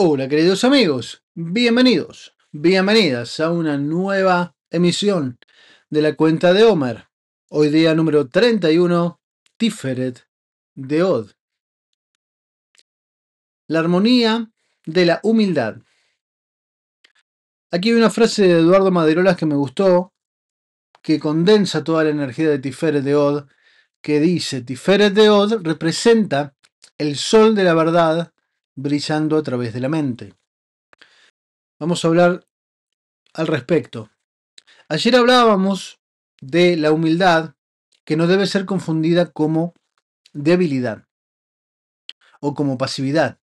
Hola queridos amigos, bienvenidos, bienvenidas a una nueva emisión de la cuenta de Homer. Hoy día número 31, Tiferet de Od. La armonía de la humildad. Aquí hay una frase de Eduardo Maderolas que me gustó, que condensa toda la energía de Tiferet de Od, que dice, Tiferet de Od representa el sol de la verdad brillando a través de la mente. Vamos a hablar al respecto. Ayer hablábamos de la humildad que no debe ser confundida como debilidad o como pasividad.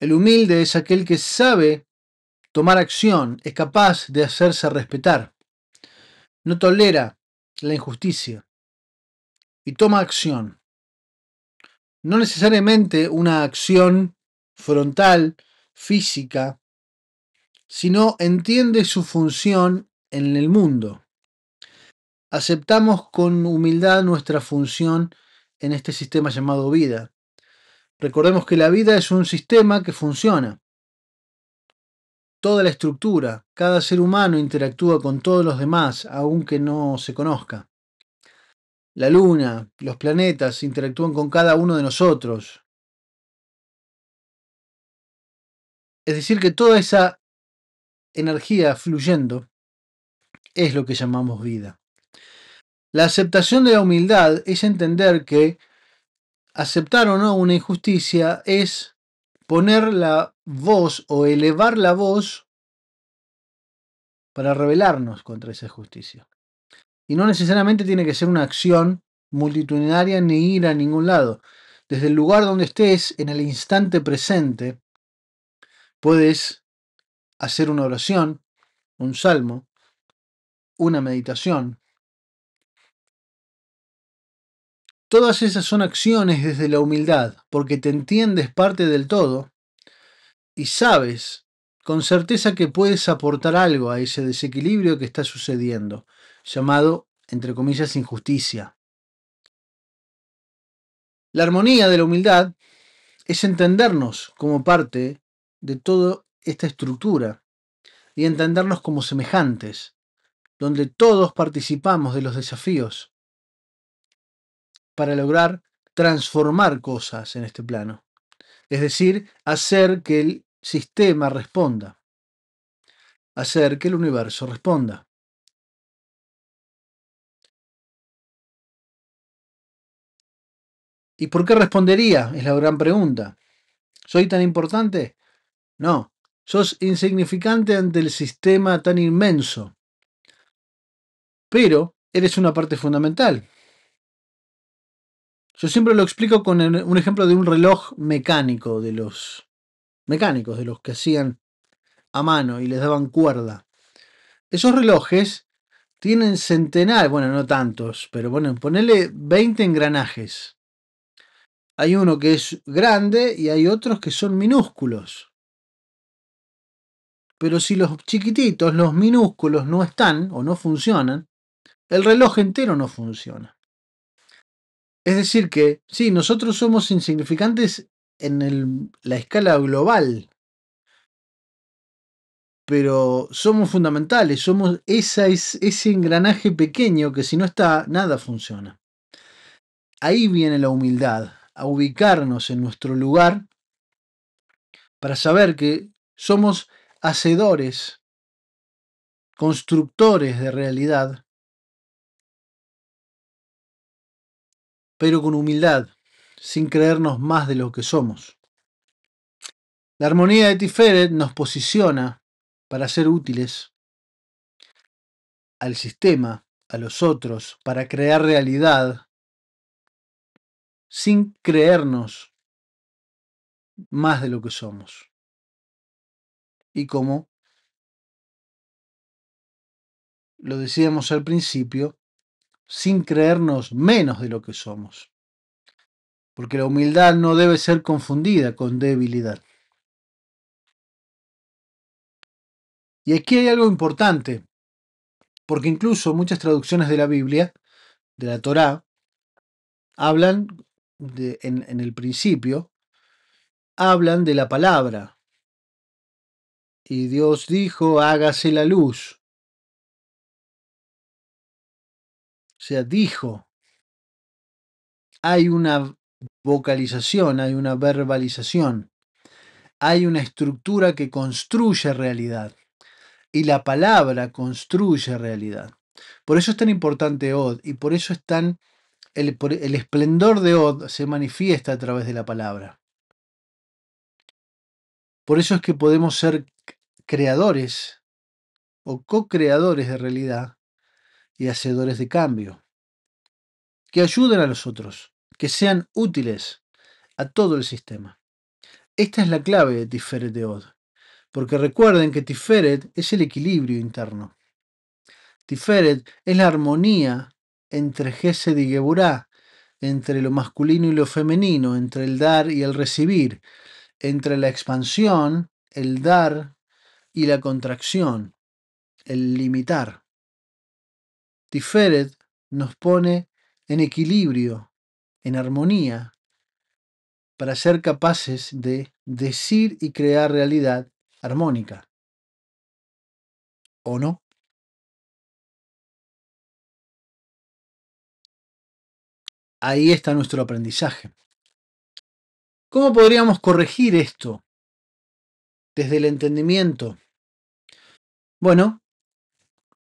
El humilde es aquel que sabe tomar acción, es capaz de hacerse respetar, no tolera la injusticia y toma acción no necesariamente una acción frontal, física, sino entiende su función en el mundo. Aceptamos con humildad nuestra función en este sistema llamado vida. Recordemos que la vida es un sistema que funciona. Toda la estructura, cada ser humano interactúa con todos los demás, aunque no se conozca. La luna, los planetas interactúan con cada uno de nosotros. Es decir, que toda esa energía fluyendo es lo que llamamos vida. La aceptación de la humildad es entender que aceptar o no una injusticia es poner la voz o elevar la voz para rebelarnos contra esa injusticia. Y no necesariamente tiene que ser una acción multitudinaria ni ir a ningún lado. Desde el lugar donde estés, en el instante presente, puedes hacer una oración, un salmo, una meditación. Todas esas son acciones desde la humildad, porque te entiendes parte del todo y sabes con certeza que puedes aportar algo a ese desequilibrio que está sucediendo llamado, entre comillas, injusticia. La armonía de la humildad es entendernos como parte de toda esta estructura y entendernos como semejantes, donde todos participamos de los desafíos para lograr transformar cosas en este plano, es decir, hacer que el sistema responda, hacer que el universo responda. ¿Y por qué respondería? Es la gran pregunta. ¿Soy tan importante? No, sos insignificante ante el sistema tan inmenso. Pero eres una parte fundamental. Yo siempre lo explico con un ejemplo de un reloj mecánico de los mecánicos, de los que hacían a mano y les daban cuerda. Esos relojes tienen centenares, bueno, no tantos, pero bueno, ponele 20 engranajes. Hay uno que es grande y hay otros que son minúsculos. Pero si los chiquititos, los minúsculos, no están o no funcionan, el reloj entero no funciona. Es decir que, sí, nosotros somos insignificantes en la escala global, pero somos fundamentales, somos ese engranaje pequeño que si no está, nada funciona. Ahí viene la humildad, a ubicarnos en nuestro lugar para saber que somos hacedores, constructores de realidad, pero con humildad, sin creernos más de lo que somos. La armonía de Tiferet nos posiciona para ser útiles al sistema, a los otros, para crear realidad sin creernos más de lo que somos. Y como lo decíamos al principio, sin creernos menos de lo que somos. Porque la humildad no debe ser confundida con debilidad. Y aquí hay algo importante, porque incluso muchas traducciones de la Biblia, de la Torá, hablan en, el principio, hablan de la palabra. Y Dios dijo, hágase la luz. O sea, dijo. Hay una vocalización, hay una verbalización, hay una estructura que construye realidad. Y la palabra construye realidad. Por eso es tan importante Od y por eso es tan el, esplendor de Od se manifiesta a través de la palabra. Por eso es que podemos ser creadores o co-creadores de realidad y hacedores de cambio, que ayuden a los otros, que sean útiles a todo el sistema. Esta es la clave de Tiferet de Od, porque recuerden que Tiferet es el equilibrio interno. Tiferet es la armonía entre Gesed y Geburá, entre lo masculino y lo femenino, entre el dar y el recibir, entre la expansión, el dar y la contracción, el limitar. Tiferet nos pone en equilibrio, en armonía, para ser capaces de decir y crear realidad armónica. ¿O no? Ahí está nuestro aprendizaje. ¿Cómo podríamos corregir esto desde el entendimiento? Bueno,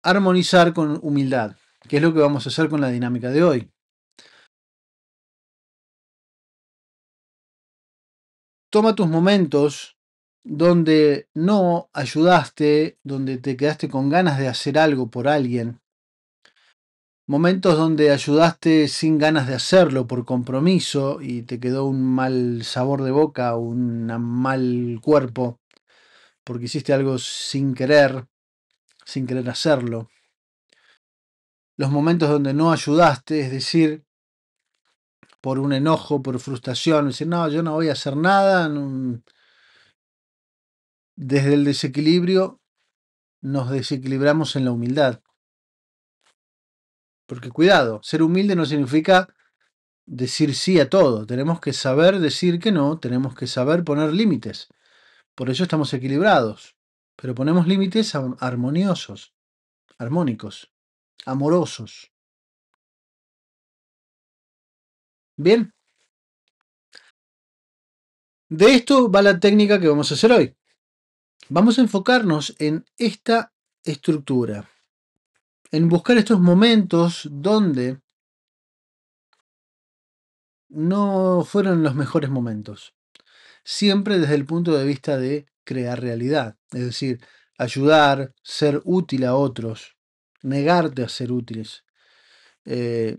armonizar con humildad, que es lo que vamos a hacer con la dinámica de hoy. Toma tus momentos donde no ayudaste, donde te quedaste con ganas de hacer algo por alguien, momentos donde ayudaste sin ganas de hacerlo por compromiso y te quedó un mal sabor de boca, un mal cuerpo, porque hiciste algo sin querer, sin querer hacerlo. Los momentos donde no ayudaste, es decir, por un enojo, por frustración, decir, no, yo no voy a hacer nada. Desde el desequilibrio nos desequilibramos en la humildad porque cuidado, ser humilde no significa decir sí a todo. Tenemos que saber decir que no, tenemos que saber poner límites. Por eso estamos equilibrados, pero ponemos límites armoniosos, armónicos, amorosos. Bien. De esto va la técnica que vamos a hacer hoy. Vamos a enfocarnos en esta estructura en buscar estos momentos donde no fueron los mejores momentos. Siempre desde el punto de vista de crear realidad, es decir, ayudar, ser útil a otros, negarte a ser útiles, eh,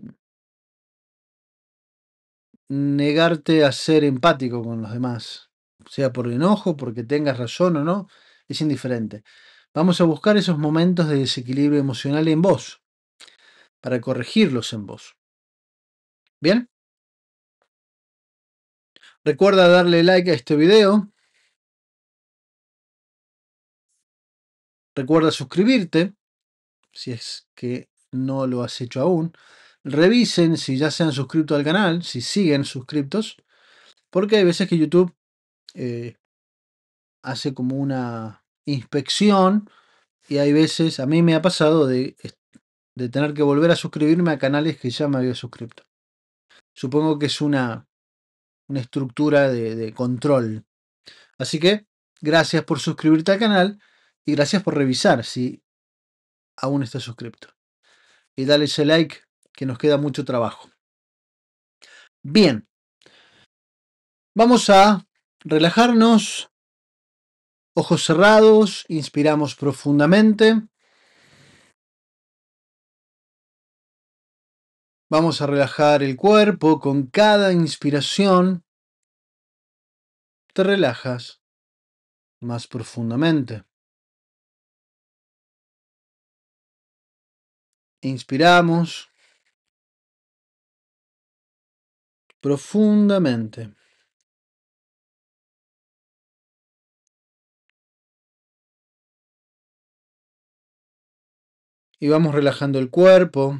negarte a ser empático con los demás, sea por enojo, porque tengas razón o no, es indiferente. Vamos a buscar esos momentos de desequilibrio emocional en vos, para corregirlos en vos. ¿Bien? Recuerda darle like a este video. Recuerda suscribirte, si es que no lo has hecho aún. Revisen si ya se han suscrito al canal, si siguen suscriptos, porque hay veces que YouTube eh, hace como una inspección y hay veces, a mí me ha pasado de, tener que volver a suscribirme a canales que ya me había suscrito. Supongo que es una, una estructura de, control. Así que gracias por suscribirte al canal y gracias por revisar si aún estás suscrito. Y dale ese like que nos queda mucho trabajo. Bien, vamos a relajarnos Ojos cerrados, inspiramos profundamente. Vamos a relajar el cuerpo con cada inspiración. Te relajas más profundamente. Inspiramos profundamente. Y vamos relajando el cuerpo.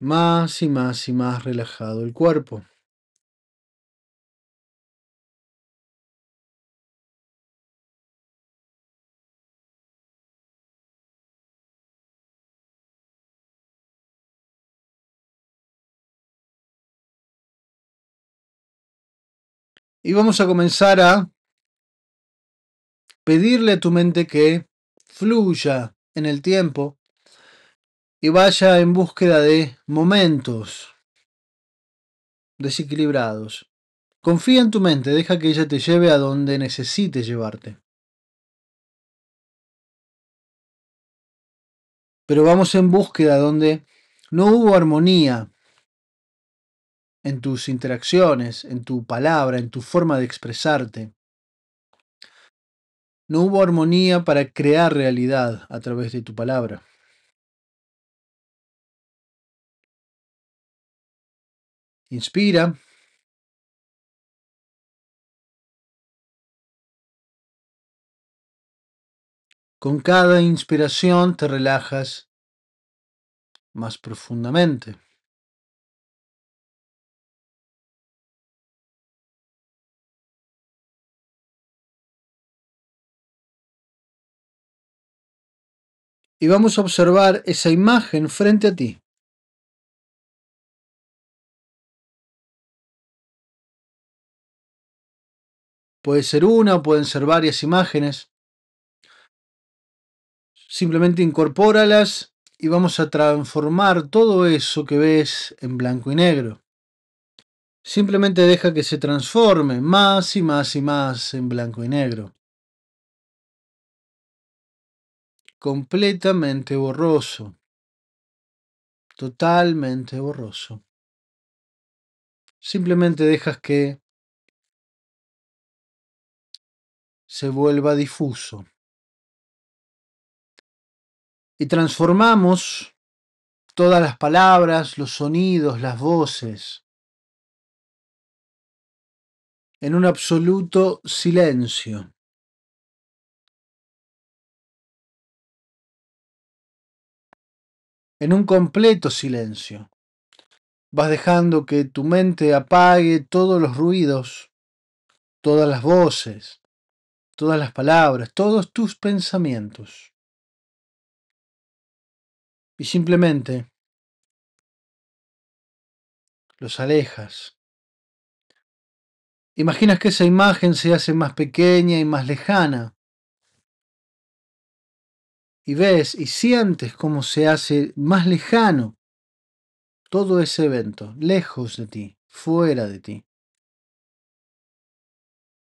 Más y más y más relajado el cuerpo. Y vamos a comenzar a pedirle a tu mente que fluya en el tiempo y vaya en búsqueda de momentos desequilibrados. Confía en tu mente, deja que ella te lleve a donde necesite llevarte. Pero vamos en búsqueda donde no hubo armonía en tus interacciones, en tu palabra, en tu forma de expresarte. No hubo armonía para crear realidad a través de tu palabra. Inspira. Con cada inspiración te relajas más profundamente. y vamos a observar esa imagen frente a ti. Puede ser una, pueden ser varias imágenes. Simplemente incorpóralas y vamos a transformar todo eso que ves en blanco y negro. Simplemente deja que se transforme más y más y más en blanco y negro. completamente borroso, totalmente borroso. Simplemente dejas que se vuelva difuso. Y transformamos todas las palabras, los sonidos, las voces en un absoluto silencio. en un completo silencio. Vas dejando que tu mente apague todos los ruidos, todas las voces, todas las palabras, todos tus pensamientos. Y simplemente los alejas. Imaginas que esa imagen se hace más pequeña y más lejana, y ves y sientes cómo se hace más lejano todo ese evento, lejos de ti, fuera de ti.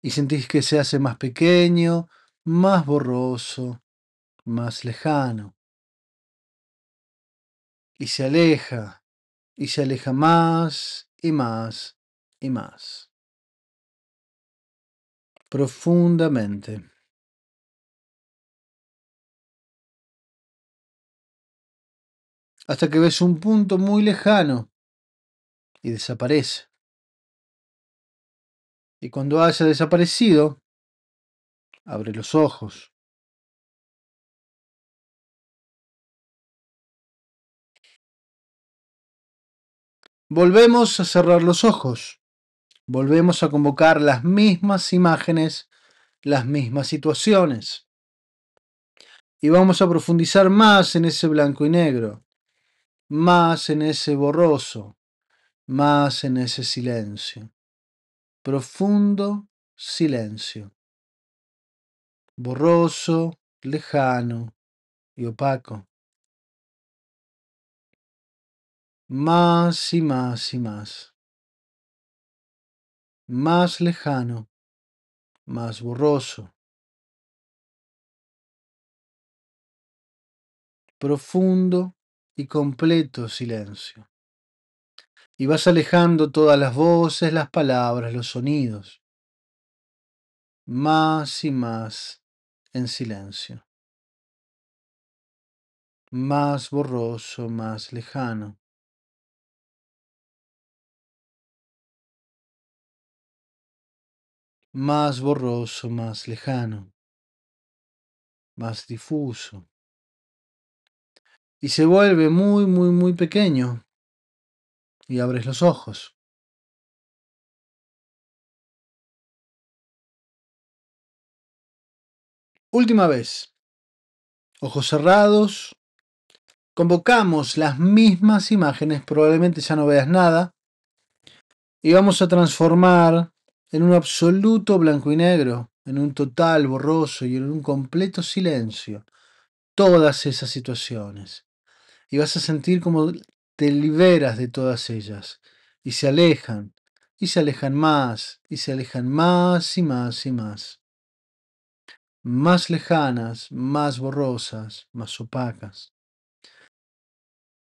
Y sentís que se hace más pequeño, más borroso, más lejano. Y se aleja, y se aleja más y más y más. Profundamente. hasta que ves un punto muy lejano y desaparece. Y cuando haya desaparecido, abre los ojos. Volvemos a cerrar los ojos. Volvemos a convocar las mismas imágenes, las mismas situaciones. Y vamos a profundizar más en ese blanco y negro más en ese borroso, más en ese silencio. Profundo silencio. Borroso, lejano y opaco. Más y más y más. Más lejano, más borroso. Profundo y completo silencio. Y vas alejando todas las voces, las palabras, los sonidos. Más y más en silencio. Más borroso, más lejano. Más borroso, más lejano. Más difuso y se vuelve muy, muy, muy pequeño. Y abres los ojos. Última vez. Ojos cerrados. Convocamos las mismas imágenes, probablemente ya no veas nada. Y vamos a transformar en un absoluto blanco y negro, en un total borroso y en un completo silencio todas esas situaciones y vas a sentir como te liberas de todas ellas y se alejan y se alejan más y se alejan más y más y más. Más lejanas, más borrosas, más opacas.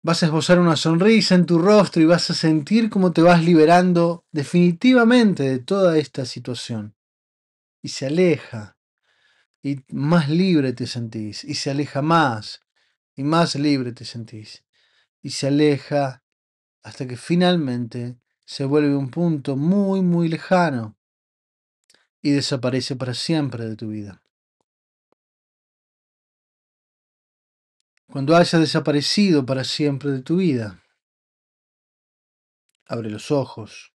Vas a esbozar una sonrisa en tu rostro y vas a sentir como te vas liberando definitivamente de toda esta situación. Y se aleja. Y más libre te sentís. Y se aleja más y más libre te sentís. Y se aleja hasta que finalmente se vuelve un punto muy, muy lejano y desaparece para siempre de tu vida. Cuando haya desaparecido para siempre de tu vida, abre los ojos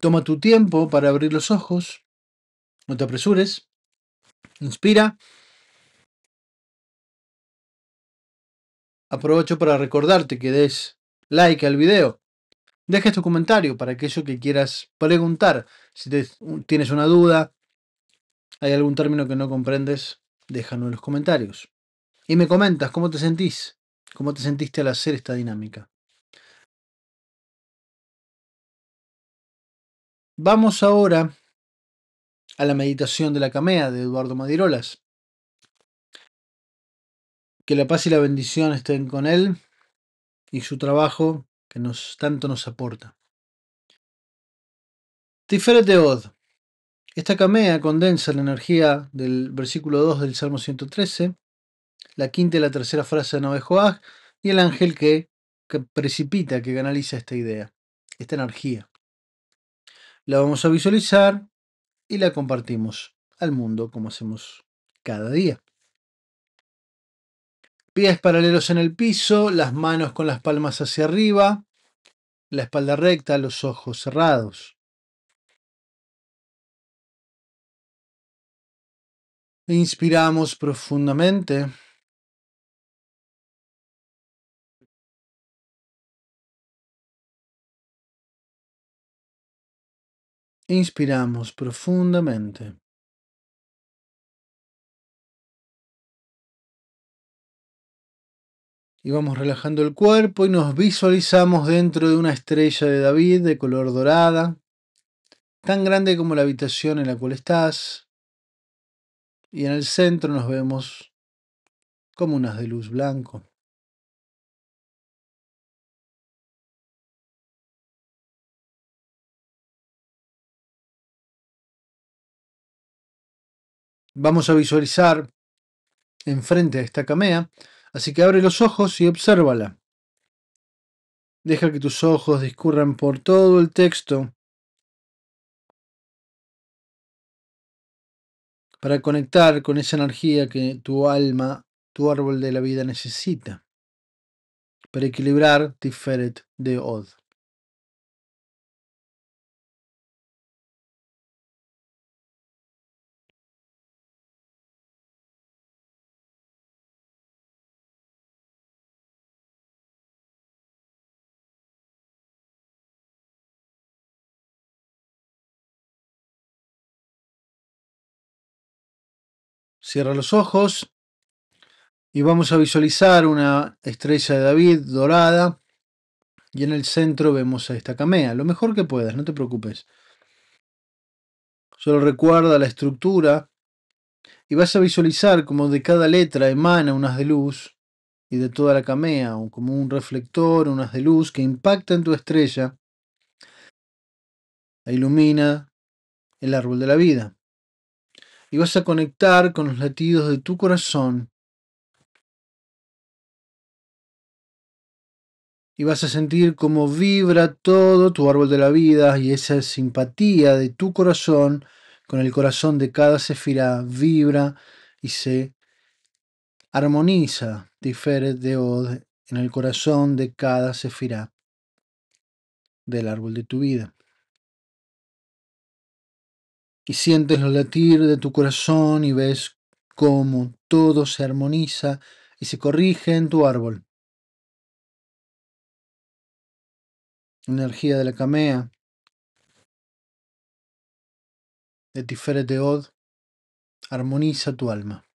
Toma tu tiempo para abrir los ojos. No te apresures. Inspira. Aprovecho para recordarte que des like al video. Deja tu comentario para aquello que quieras preguntar. Si tienes una duda, hay algún término que no comprendes, déjalo en los comentarios. Y me comentas cómo te sentís, cómo te sentiste al hacer esta dinámica. Vamos ahora a la meditación de la camea de Eduardo Madirolas. Que la paz y la bendición estén con él y su trabajo que nos, tanto nos aporta. Tiferet de Od. Esta camea condensa la energía del versículo 2 del Salmo 113, la quinta y la tercera frase de Noé Joach, y el ángel que precipita, que canaliza esta idea, esta energía la vamos a visualizar y la compartimos al mundo como hacemos cada día. Pies paralelos en el piso, las manos con las palmas hacia arriba, la espalda recta, los ojos cerrados. Inspiramos profundamente. Inspiramos profundamente. Y vamos relajando el cuerpo y nos visualizamos dentro de una estrella de David de color dorada, tan grande como la habitación en la cual estás. Y en el centro nos vemos como unas de luz blanco. Vamos a visualizar enfrente a esta camea, así que abre los ojos y obsérvala. Deja que tus ojos discurran por todo el texto para conectar con esa energía que tu alma, tu árbol de la vida necesita, para equilibrar Tiferet de Od. Cierra los ojos y vamos a visualizar una estrella de David dorada y en el centro vemos a esta camea, lo mejor que puedas, no te preocupes. Solo recuerda la estructura y vas a visualizar como de cada letra emana unas de luz y de toda la camea, o como un reflector, unas de luz que impacta en tu estrella, e ilumina el árbol de la vida y vas a conectar con los latidos de tu corazón. Y vas a sentir cómo vibra todo tu árbol de la vida y esa simpatía de tu corazón con el corazón de cada sefirá vibra y se armoniza difere de Od en el corazón de cada sefirá del árbol de tu vida y sientes los latir de tu corazón y ves cómo todo se armoniza y se corrige en tu árbol. Energía de la camea, de Tiferet de Od, armoniza tu alma.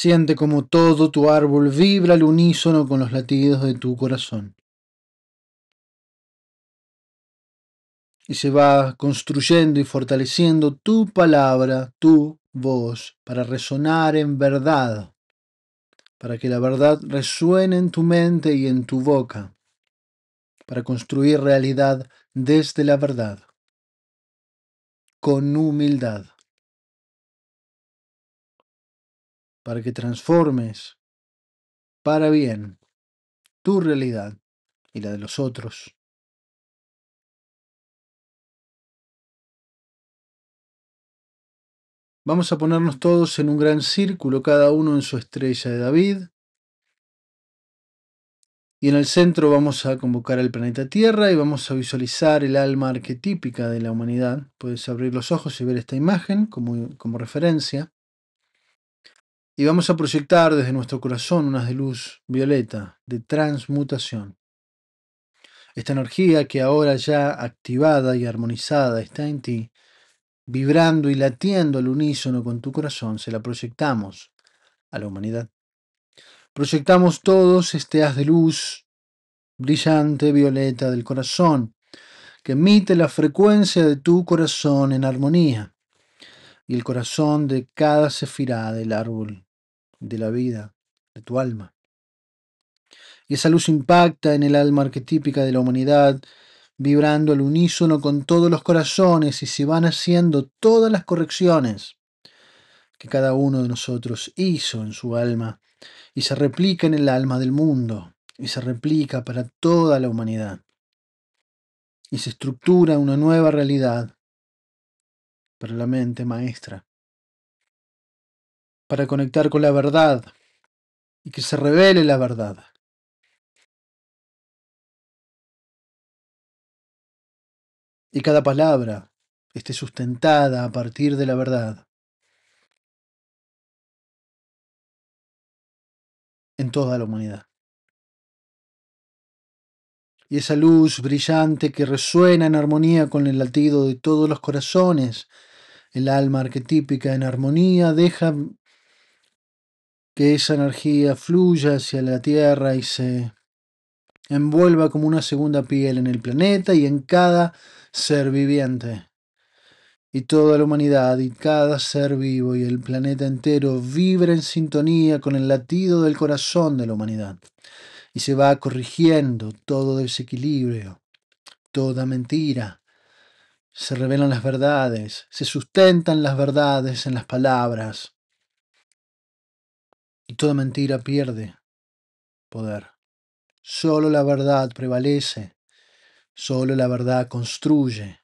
Siente como todo tu árbol vibra al unísono con los latidos de tu corazón. Y se va construyendo y fortaleciendo tu palabra, tu voz, para resonar en verdad, para que la verdad resuene en tu mente y en tu boca, para construir realidad desde la verdad, con humildad. para que transformes para bien tu realidad y la de los otros. Vamos a ponernos todos en un gran círculo, cada uno en su estrella de David. Y en el centro vamos a convocar al planeta Tierra y vamos a visualizar el alma arquetípica de la humanidad. Puedes abrir los ojos y ver esta imagen como, como referencia y vamos a proyectar desde nuestro corazón unas de luz violeta, de transmutación. Esta energía que ahora ya activada y armonizada está en ti, vibrando y latiendo al unísono con tu corazón, se la proyectamos a la humanidad. Proyectamos todos este haz de luz brillante, violeta del corazón, que emite la frecuencia de tu corazón en armonía y el corazón de cada cefirá del árbol de la vida, de tu alma. Y esa luz impacta en el alma arquetípica de la humanidad, vibrando al unísono con todos los corazones y se van haciendo todas las correcciones que cada uno de nosotros hizo en su alma y se replica en el alma del mundo y se replica para toda la humanidad. Y se estructura una nueva realidad para la mente maestra para conectar con la verdad y que se revele la verdad. Y cada palabra esté sustentada a partir de la verdad. En toda la humanidad. Y esa luz brillante que resuena en armonía con el latido de todos los corazones, el alma arquetípica en armonía, deja que esa energía fluya hacia la Tierra y se envuelva como una segunda piel en el planeta y en cada ser viviente. Y toda la humanidad y cada ser vivo y el planeta entero vibra en sintonía con el latido del corazón de la humanidad. Y se va corrigiendo todo desequilibrio, toda mentira. Se revelan las verdades, se sustentan las verdades en las palabras y toda mentira pierde poder. Solo la verdad prevalece, solo la verdad construye.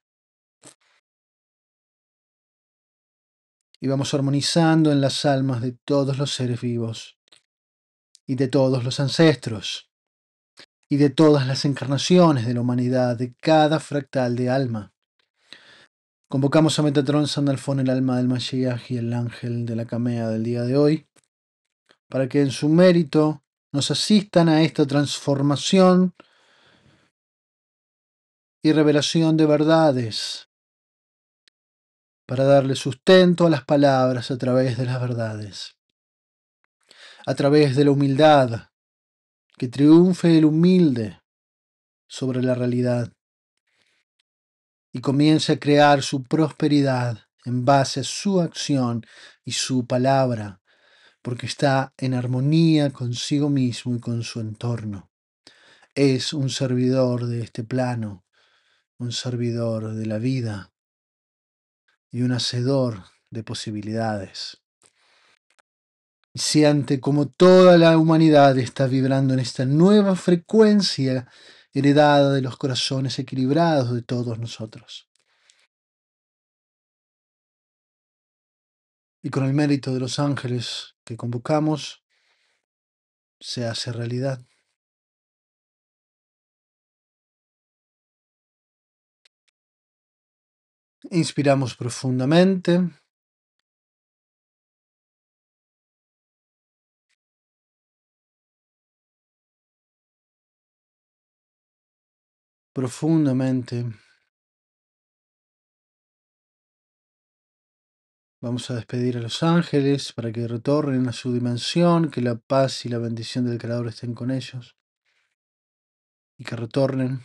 Y vamos armonizando en las almas de todos los seres vivos y de todos los ancestros y de todas las encarnaciones de la humanidad, de cada fractal de alma. Convocamos a Metatron, San el alma del Mashiach y el ángel de la camea del día de hoy para que en su mérito nos asistan a esta transformación y revelación de verdades, para darle sustento a las palabras a través de las verdades, a través de la humildad, que triunfe el humilde sobre la realidad y comience a crear su prosperidad en base a su acción y su palabra porque está en armonía consigo mismo y con su entorno. Es un servidor de este plano, un servidor de la vida y un hacedor de posibilidades. Siente como toda la humanidad está vibrando en esta nueva frecuencia heredada de los corazones equilibrados de todos nosotros. Y con el mérito de los ángeles que convocamos se hace realidad. Inspiramos profundamente. Profundamente Vamos a despedir a los ángeles para que retornen a su dimensión, que la paz y la bendición del Creador estén con ellos y que retornen.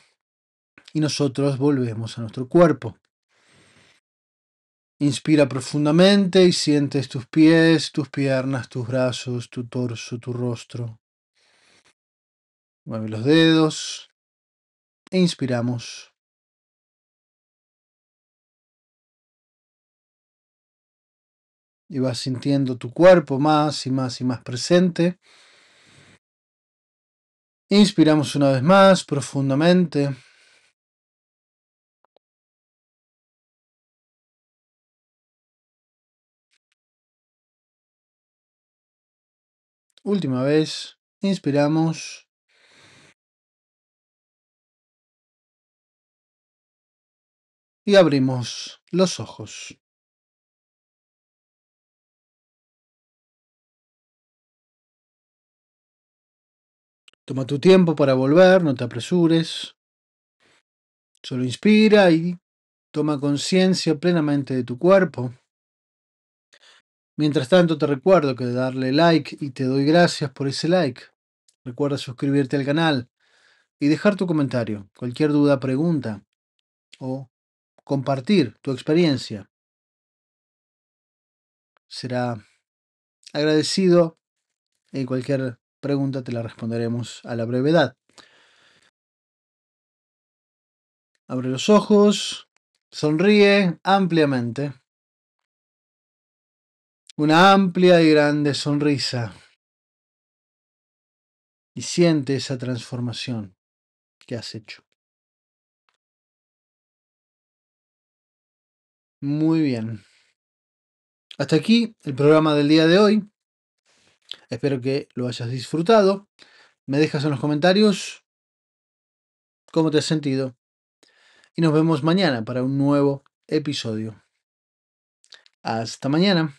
Y nosotros volvemos a nuestro cuerpo. Inspira profundamente y sientes tus pies, tus piernas, tus brazos, tu torso, tu rostro. Mueve los dedos e inspiramos. y vas sintiendo tu cuerpo más y más y más presente. Inspiramos una vez más profundamente. Última vez, inspiramos. Y abrimos los ojos. Toma tu tiempo para volver, no te apresures. Solo inspira y toma conciencia plenamente de tu cuerpo. Mientras tanto, te recuerdo que darle like y te doy gracias por ese like. Recuerda suscribirte al canal y dejar tu comentario, cualquier duda, pregunta o compartir tu experiencia. Será agradecido en cualquier pregunta te la responderemos a la brevedad. Abre los ojos, sonríe ampliamente. Una amplia y grande sonrisa. Y siente esa transformación que has hecho. Muy bien. Hasta aquí el programa del día de hoy. Espero que lo hayas disfrutado. Me dejas en los comentarios cómo te has sentido. Y nos vemos mañana para un nuevo episodio. Hasta mañana.